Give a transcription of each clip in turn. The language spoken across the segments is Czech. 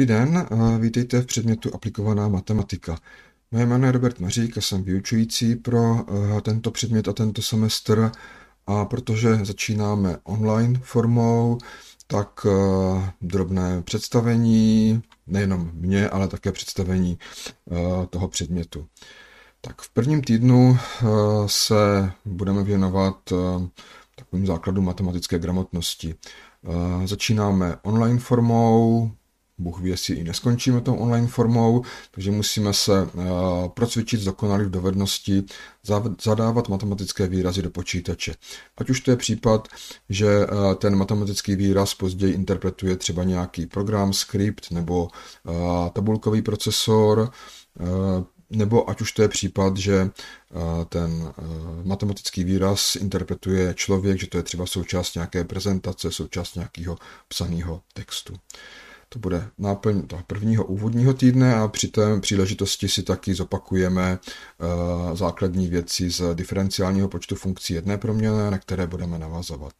Dobrý den, vítejte v předmětu Aplikovaná matematika. Moje jméno je Robert Mařík a jsem vyučující pro eh, tento předmět a tento semestr. A protože začínáme online formou, tak eh, drobné představení, nejenom mě, ale také představení eh, toho předmětu. Tak v prvním týdnu se budeme věnovat takovým základům matematické gramotnosti. Začínáme online formou, Bůh ví, jestli i neskončíme tou online formou, takže musíme se eh, procvičit, zdokonalit v dovednosti, zadávat matematické výrazy do počítače. Ať už to je případ, že eh, ten matematický výraz později interpretuje třeba nějaký program, skript nebo eh, tabulkový procesor, nebo ať už to je případ, že ten matematický výraz interpretuje člověk, že to je třeba součást nějaké prezentace, součást nějakého psaného textu. To bude náplň toho prvního úvodního týdne a při té příležitosti si taky zopakujeme eh, základní věci z diferenciálního počtu funkcí jedné proměny, na které budeme navazovat.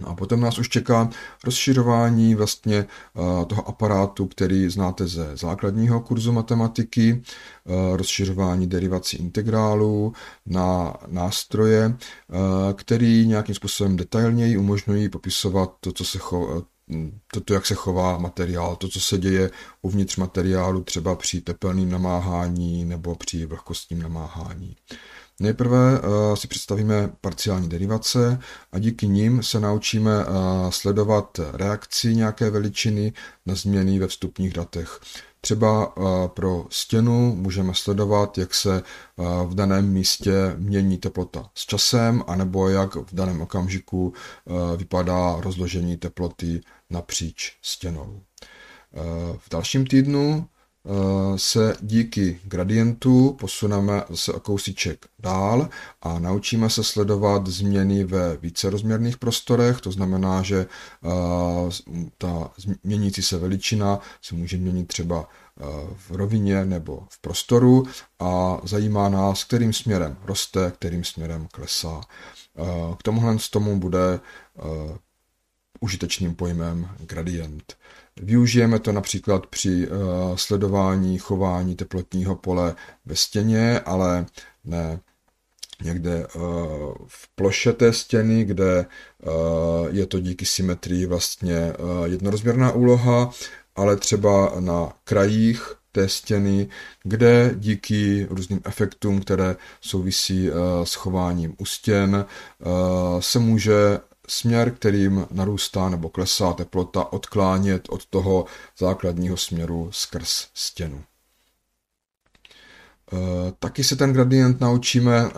No a potom nás už čeká rozšiřování vlastně eh, toho aparátu, který znáte ze základního kurzu matematiky, eh, rozšiřování derivací integrálů na nástroje, který nějakým způsobem detailněji umožňují popisovat to, co se cho, Mm, to, to, jak se chová materiál, to, co se děje uvnitř materiálu, třeba při tepelným namáhání nebo při vlhkostním namáhání. Nejprve eh, si představíme parciální derivace a díky nim se naučíme eh, sledovat reakci nějaké veličiny na změny ve vstupních datech. Třeba eh, pro stěnu můžeme sledovat, jak se eh, v daném místě mění teplota s časem, anebo jak v daném okamžiku eh, vypadá rozložení teploty napříč stěnou. V dalším týdnu Eh, se díky gradientu posuneme zase o kousíček dál a naučíme se sledovat změny ve vícerozměrných prostorech, to znamená, že eh, ta měnící se veličina se může měnit třeba eh, v rovině nebo v prostoru a zajímá nás, kterým směrem roste, kterým směrem klesá. K tomuhle z tomu bude užitečným pojmem gradient. Využijeme to například při eh, sledování chování teplotního pole ve stěně, ale ne někde eh, v ploše té stěny, kde eh, je to díky symetrii vlastně jednorozměrná úloha, ale třeba na krajích té stěny, kde díky různým efektům, které souvisí s chováním u stěn, se může směr, kterým narůstá nebo klesá teplota, odklánět od toho základního směru skrz stěnu. Eh, taky se ten gradient naučíme eh,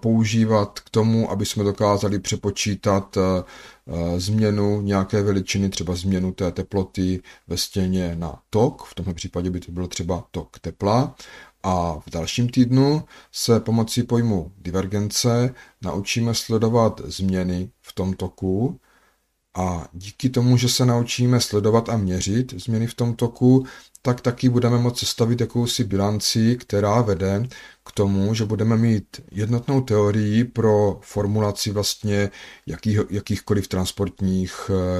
používat k tomu, aby jsme dokázali přepočítat eh, změnu nějaké veličiny, třeba změnu té teploty ve stěně na tok, v tomto případě by to bylo třeba tok tepla, a v dalším týdnu se pomocí pojmu divergence naučíme sledovat změny v tom toku a díky tomu, že se naučíme sledovat a měřit změny v tom toku, tak taky budeme moci sestavit jakousi bilanci, která vede k tomu, že budeme mít jednotnou teorii pro formulaci vlastně jakých, jakýchkoliv transportních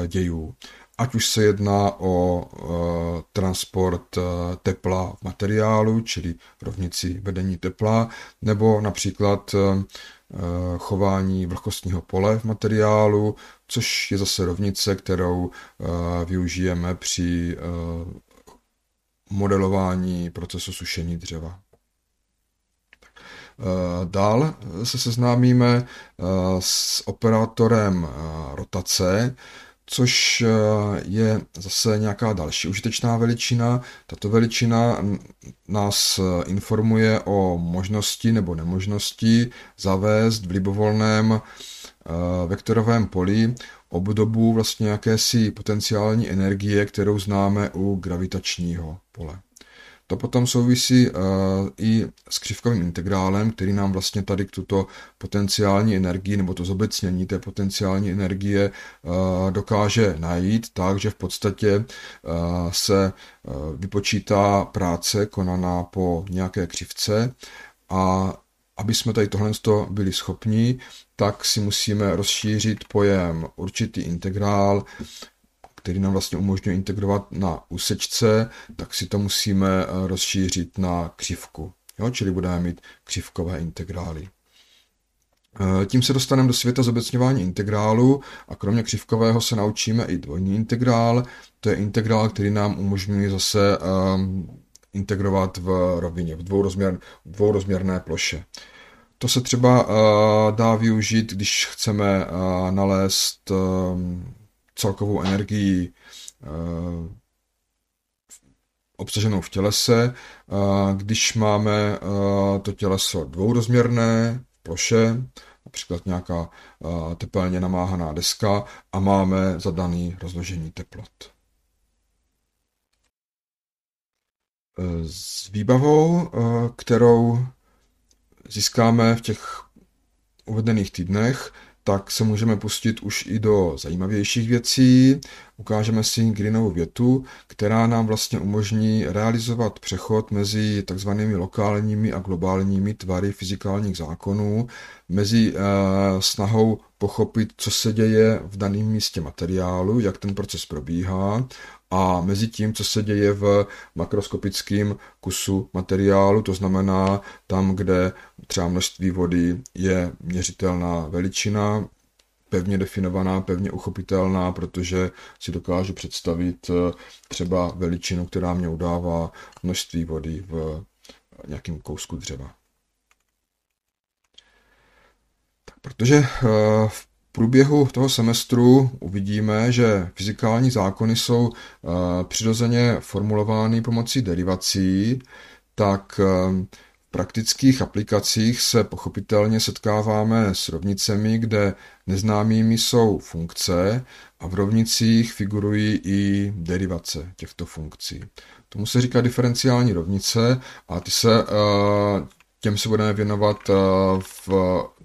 eh, dějů ať už se jedná o e, transport e, tepla v materiálu, čili rovnici vedení tepla, nebo například e, e chování vlhkostního pole v materiálu, což je zase rovnice, kterou e, využijeme při e, modelování procesu sušení dřeva. Dál se seznámíme s operátorem rotace, což eh, je zase nějaká další užitečná veličina. Tato veličina nás eh, informuje o možnosti nebo nemožnosti zavést v libovolném eh, vektorovém poli obdobu vlastně jakési potenciální energie, kterou známe u gravitačního pole. To potom souvisí eh, i s křivkovým integrálem, který nám vlastně tady tuto potenciální energii nebo to zobecnění té potenciální energie eh, dokáže najít tak, že v podstatě eh, se vypočítá práce konaná po nějaké křivce a aby jsme tady tohle byli schopni, tak si musíme rozšířit pojem určitý integrál který nám vlastně umožňuje integrovat na úsečce, tak si to musíme eh, rozšířit na křivku. Jo? Čili budeme mít křivkové integrály. Eh, tím se dostaneme do světa zobecňování integrálu a kromě křivkového se naučíme i dvojní integrál. To je integrál, který nám umožňuje zase ehm, integrovat v rovině, v dvourozměr, dvourozměrné ploše. To se třeba eh, dá využít, když chceme nalézt ehm, celkovou energii eh, obsaženou v tělese. Eh, když máme eh, to těleso dvourozměrné v ploše, například nějaká tepelně namáhaná deska a máme zadaný rozložení teplot. S výbavou, kterou získáme v těch uvedených týdnech, tak se můžeme pustit už i do zajímavějších věcí. Ukážeme si Greenovu větu, která nám vlastně umožní realizovat přechod mezi takzvanými lokálními a globálními tvary fyzikálních zákonů, mezi eh, snahou pochopit, co se děje v daném místě materiálu, jak ten proces probíhá a mezi tím, co se děje v makroskopickém kusu materiálu, to znamená tam, kde třeba množství vody je měřitelná veličina, pevně definovaná, pevně uchopitelná, protože si dokážu představit eh, třeba veličinu, která mě udává množství vody v nějakém kousku dřeva. Tak protože eh, v průběhu toho semestru uvidíme, že fyzikální zákony jsou eh, přirozeně formulovány pomocí derivací, tak eh, v praktických aplikacích se pochopitelně setkáváme s rovnicemi, kde neznámými jsou funkce a v rovnicích figurují i derivace těchto funkcí. Tomu se říká diferenciální rovnice a ty se, eh, těm se budeme věnovat v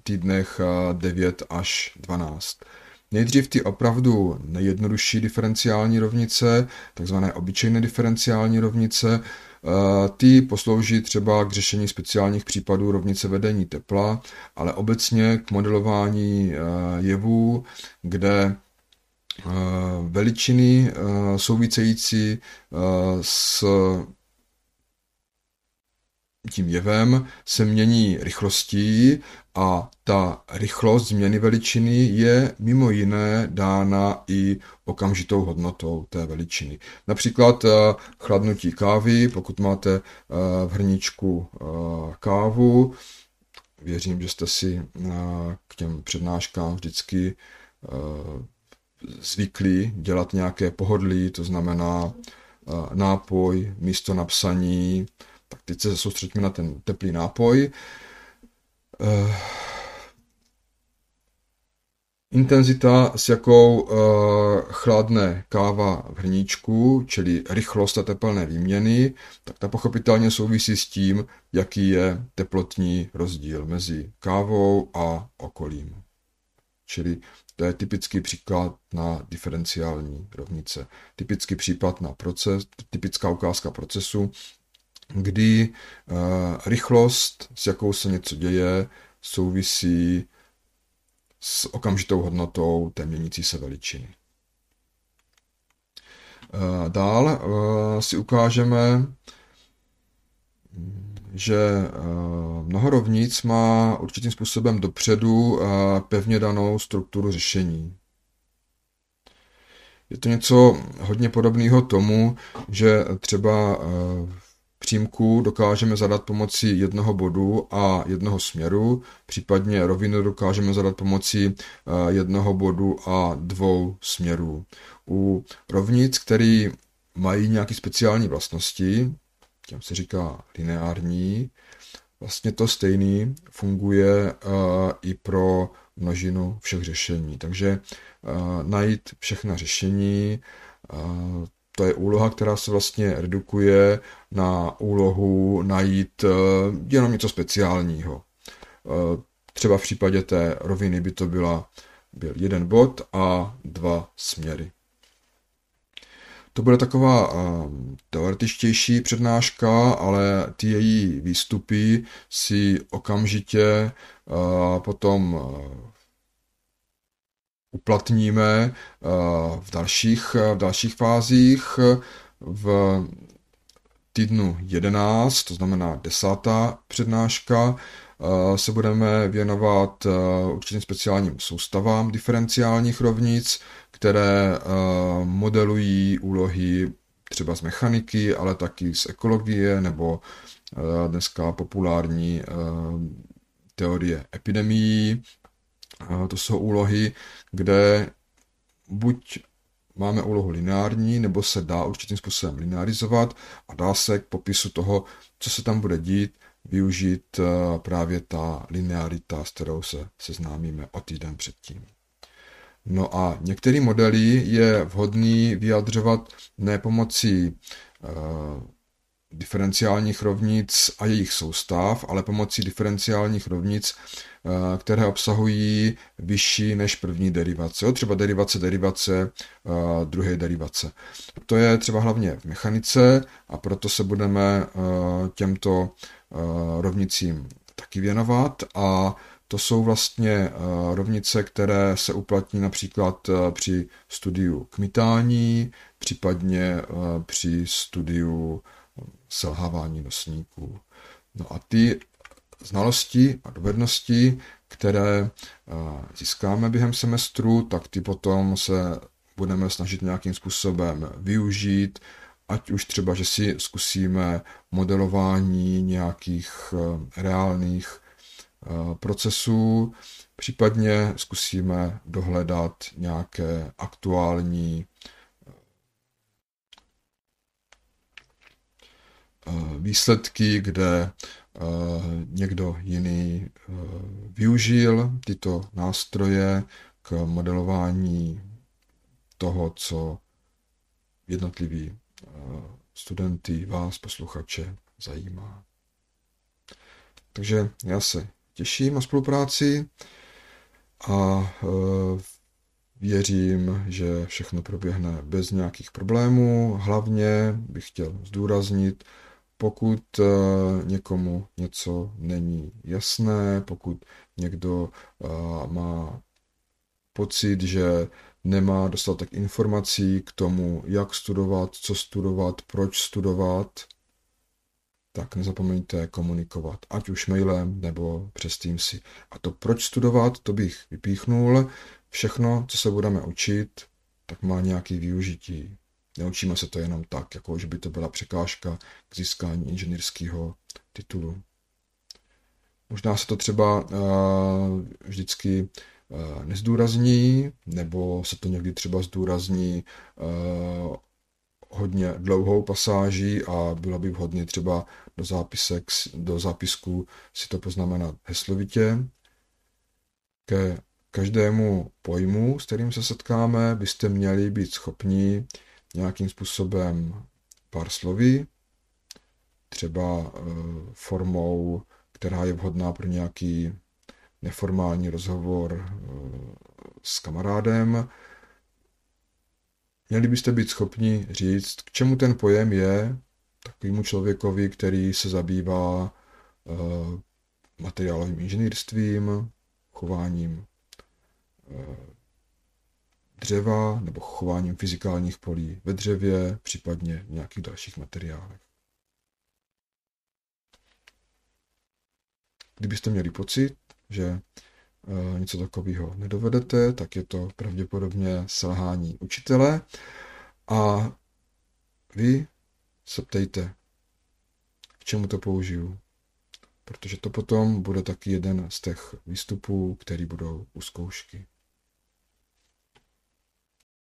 týdnech 9 eh, až 12. Nejdřív ty opravdu nejjednodušší diferenciální rovnice, takzvané obyčejné diferenciální rovnice, eh, ty poslouží třeba k řešení speciálních případů rovnice vedení tepla, ale obecně k modelování eh, jevů, kde veličiny související s tím jevem se mění rychlostí a ta rychlost změny veličiny je mimo jiné dána i okamžitou hodnotou té veličiny. Například eh, chladnutí kávy, pokud máte eh, v hrničku eh, kávu, věřím, že jste si k těm přednáškám vždycky zvykli dělat nějaké pohodlí, to znamená nápoj, místo napsaní, tak teď se soustředíme na ten teplý nápoj. Eh, intenzita, s jakou eh, chladne káva v hrníčku, čili rychlost a tepelné výměny, tak ta pochopitelně souvisí s tím, jaký je teplotní rozdíl mezi kávou a okolím. Čili to je typický příklad na diferenciální rovnice. Typický případ na proces, typická ukázka procesu, kdy eh, rychlost, s jakou se něco děje, souvisí s okamžitou hodnotou té měnící se veličiny. Eh, dál eh, si ukážeme, že mnoho rovnic má určitým způsobem dopředu pevně danou strukturu řešení. Je to něco hodně podobného tomu, že třeba přímku dokážeme zadat pomocí jednoho bodu a jednoho směru, případně rovinu dokážeme zadat pomocí eh, jednoho bodu a dvou směrů. U rovnic, které mají nějaké speciální vlastnosti, těm se říká lineární, vlastně to stejný funguje eh, i pro množinu všech řešení. Takže eh, najít všechna řešení, to je úloha, která se vlastně redukuje na úlohu najít eh, jenom něco speciálního. Eh, třeba v případě té roviny by to byla, byl jeden bod a dva směry. To bude taková eh, teoretičtější přednáška, ale ty její výstupy si okamžitě potom uplatníme eh, v dalších, eh, v dalších fázích v týdnu 11, to znamená desátá přednáška, eh, se budeme věnovat určitým speciálním soustavám diferenciálních rovnic, které modelují úlohy třeba z mechaniky, ale taky z ekologie nebo dneska populární teorie epidemií to jsou úlohy, kde buď máme úlohu lineární, nebo se dá určitým způsobem linearizovat a dá se k popisu toho, co se tam bude dít, využít eh, právě ta linearita, s kterou se seznámíme o týden předtím. No a některý modely je vhodný vyjadřovat ne pomocí eh, diferenciálních rovnic a jejich soustav, ale pomocí diferenciálních rovnic, eh, které obsahují vyšší než první derivace. Jo, třeba derivace derivace eh, druhé derivace. To je třeba hlavně v mechanice a proto se budeme eh, těmto rovnicím taky věnovat a to jsou vlastně rovnice, které se uplatní například při studiu kmitání, případně při studiu selhávání nosníků. No a ty znalosti a dovednosti, které eh, získáme během semestru, tak ty potom se budeme snažit nějakým způsobem využít, ať už třeba, že si zkusíme modelování nějakých eh, reálných eh, procesů, případně zkusíme dohledat nějaké aktuální Eh, výsledky, kde eh, někdo jiný eh, využil tyto nástroje k modelování toho, co jednotliví studenty, vás, posluchače zajímá. Takže já se těším na spolupráci a věřím, že všechno proběhne bez nějakých problémů. Hlavně bych chtěl zdůraznit, pokud eh, někomu něco není jasné, pokud někdo eh, má pocit, že nemá dostatek informací k tomu, jak studovat, co studovat, proč studovat, tak nezapomeňte komunikovat, ať už mailem nebo přes si. A to proč studovat, to bych vypíchnul. Všechno, co se budeme učit, tak má nějaký využití. Neučíme se to jenom tak, jako že by to byla překážka k získání inženýrského titulu. Možná se to třeba eh, vždycky eh, nezdůrazní, nebo se to někdy třeba zdůrazní eh, hodně dlouhou pasáží a bylo by vhodné třeba do, zápisek, do zápisku si to poznamenat heslovitě. Ke každému pojmu, s kterým se setkáme, byste měli být schopni nějakým způsobem pár sloví, třeba eh, formou, která je vhodná pro nějaký neformální rozhovor eh, s kamarádem. Měli byste být schopni říct, k čemu ten pojem je takovému člověkovi, který se zabývá eh, materiálovým inženýrstvím, chováním dřeva nebo chováním fyzikálních polí ve dřevě, případně v nějakých dalších materiálech. Kdybyste měli pocit, že eh, něco takového nedovedete, tak je to pravděpodobně selhání učitele a vy se ptejte, k čemu to použiju, protože to potom bude taky jeden z těch výstupů, který budou u zkoušky.